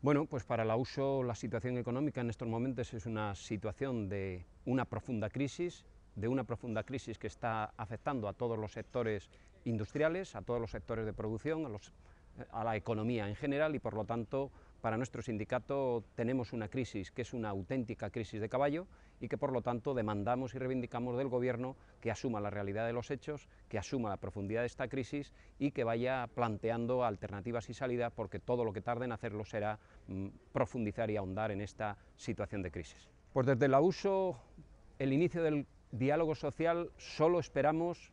Bueno, pues para la USO la situación económica en estos momentos es una situación de una profunda crisis, de una profunda crisis que está afectando a todos los sectores industriales, a todos los sectores de producción, a, eh, a la economía en general y por lo tanto para nuestro sindicato tenemos una crisis que es una auténtica crisis de caballo y que por lo tanto demandamos y reivindicamos del Gobierno que asuma la realidad de los hechos, que asuma la profundidad de esta crisis y que vaya planteando alternativas y salidas porque todo lo que tarde en hacerlo será mm, profundizar y ahondar en esta situación de crisis. Pues desde el USO, el inicio del diálogo social, solo esperamos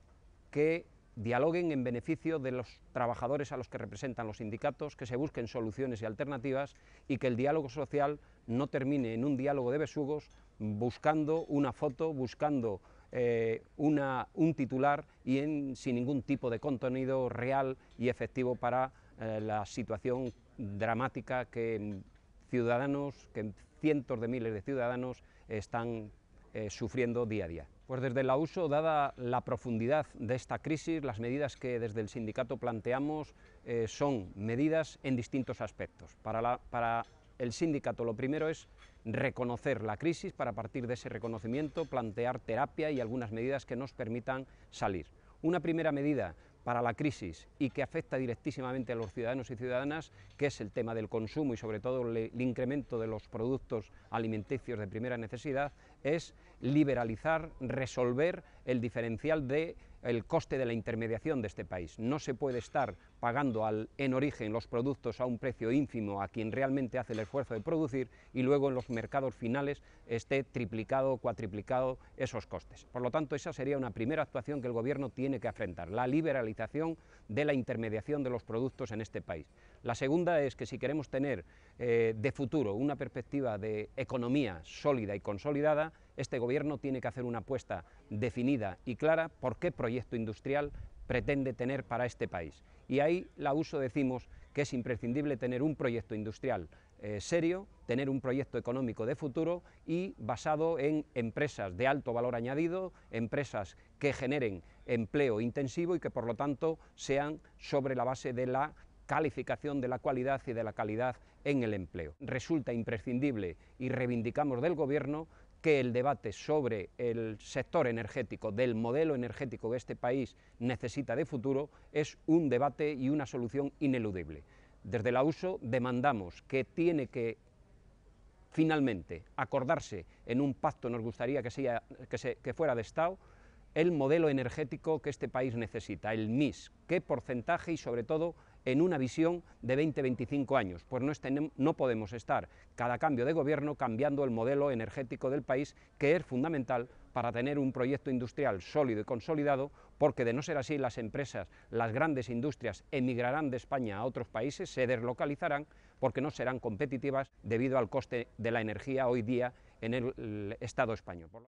que dialoguen en beneficio de los trabajadores a los que representan los sindicatos, que se busquen soluciones y alternativas y que el diálogo social no termine en un diálogo de besugos buscando una foto, buscando eh, una, un titular y sin ningún tipo de contenido real y efectivo para eh, la situación dramática que ciudadanos, que cientos de miles de ciudadanos están eh, sufriendo día a día. Pues desde la USO, dada la profundidad de esta crisis, las medidas que desde el sindicato planteamos eh, son medidas en distintos aspectos. Para, para el sindicato lo primero es reconocer la crisis, para partir de ese reconocimiento plantear terapia y algunas medidas que nos permitan salir. Una primera medida para la crisis y que afecta directísimamente a los ciudadanos y ciudadanas, que es el tema del consumo y sobre todo el incremento de los productos alimenticios de primera necesidad, es liberalizar, resolver el diferencial de el coste de la intermediación de este país. No se puede estar pagando en origen los productos a un precio ínfimo a quien realmente hace el esfuerzo de producir y luego en los mercados finales esté triplicado o cuatriplicado esos costes. Por lo tanto, esa sería una primera actuación que el Gobierno tiene que afrontar, la liberalización de la intermediación de los productos en este país. La segunda es que si queremos tener eh, de futuro una perspectiva de economía sólida y consolidada, este Gobierno tiene que hacer una apuesta definida y clara por qué proyecto industrial pretende tener para este país. Y ahí la uso decimos que es imprescindible tener un proyecto industrial eh, serio, tener un proyecto económico de futuro y basado en empresas de alto valor añadido, empresas que generen empleo intensivo y que por lo tanto sean sobre la base de la calificación de la cualidad y de la calidad en el empleo. Resulta imprescindible y reivindicamos del Gobierno que el debate sobre el sector energético, del modelo energético que este país necesita de futuro, es un debate y una solución ineludible. Desde la USO demandamos que tiene que finalmente acordarse en un pacto, nos gustaría que, sea, fuera de Estado, el modelo energético que este país necesita, el MIS, qué porcentaje y sobre todo en una visión de 20-25 años, pues no, no podemos estar cada cambio de gobierno cambiando el modelo energético del país, que es fundamental para tener un proyecto industrial sólido y consolidado, porque de no ser así las empresas, las grandes industrias emigrarán de España a otros países, se deslocalizarán porque no serán competitivas debido al coste de la energía hoy día en el Estado español.